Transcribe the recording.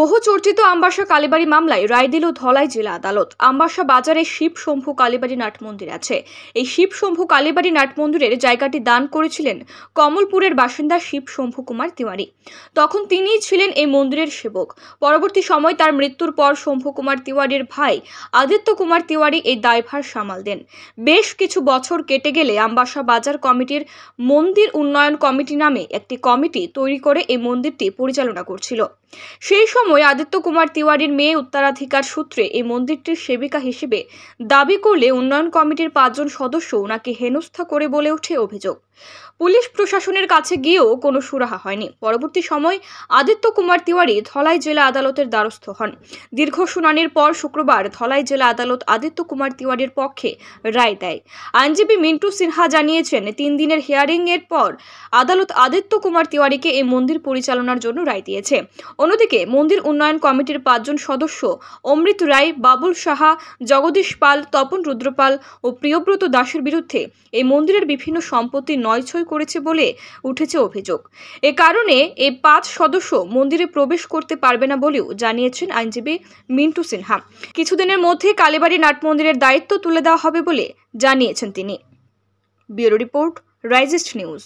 বহু চর্চিত আম্বাসা কালীবাড়ি মামলায় রায় দিল ধলাই জেলা আদালত আম্বাসা বাজারে শিব শম্ভু কালীবাড়ি নাট মন্দির আছে এই শিব শম্ভু কালীবাড়ি নাট মন্দিরের জায়গাটি দান করেছিলেন কমলপুরের বাসিন্দা শিব শম্ভু কুমার তিওয়ারি তখন তিনিই ছিলেন এই মন্দিরের সেবক পরবর্তী সময় তার মৃত্যুর পর শম্ভু কুমার তিওয়ারির ভাই আদিত্য কুমার তিওয়ারি এই দায়ভার সামাল দেন বেশ কিছু বছর কেটে গেলে আম্বাসা বাজার কমিটির মন্দির উন্নয়ন কমিটি নামে একটি কমিটি তৈরি করে এই মন্দিরটি পরিচালনা করছিল সেই সময় আদিত্য কুমার তিওয়ারির মেয়ে উত্তরাধিকার সূত্রে এই মন্দিরটির সেবিকা হিসেবে দাবি করলে উন্নয়ন কমিটির পাঁচজন সদস্য ওনাকে হেনস্থা করে বলে ওঠে অভিযোগ পুলিশ প্রশাসনের কাছে গিয়েও কোনো সুরাহা হয়নি পরবর্তী সময় আদিত্য কুমার তিওয়ারি ধলাই জেলা আদালতের দ্বারস্থ হন দীর্ঘ শুনানির পর শুক্রবার ধলাই জেলা আদালত আদিত্য কুমার তিওয়ারির পক্ষে রায় দেয় আইনজীবী মিন্টু সিনহা জানিয়েছেন তিন দিনের হিয়ারিং এর পর আদালত আদিত্য কুমার তিওয়ারিকে এই মন্দির পরিচালনার জন্য রায় দিয়েছে অন্যদিকে মন্দির উন্নয়ন কমিটির পাঁচজন সদস্য অমৃত রায় বাবুল সাহা জগদীশ পাল তপন রুদ্রপাল ও প্রিয়ব্রত দাসের বিরুদ্ধে এই মন্দিরের বিভিন্ন সম্পত্তি নয়ছয় করেছে বলে উঠেছে অভিযোগ এ কারণে এই পাঁচ সদস্য মন্দিরে প্রবেশ করতে পারবে না বলেও জানিয়েছেন আইনজীবী মিন্টু সিনহা কিছুদিনের মধ্যে কালীবাড়ি নাট মন্দিরের দায়িত্ব তুলে দেওয়া হবে বলে জানিয়েছেন তিনি ব্যুরো রিপোর্ট রাইজেস্ট নিউজ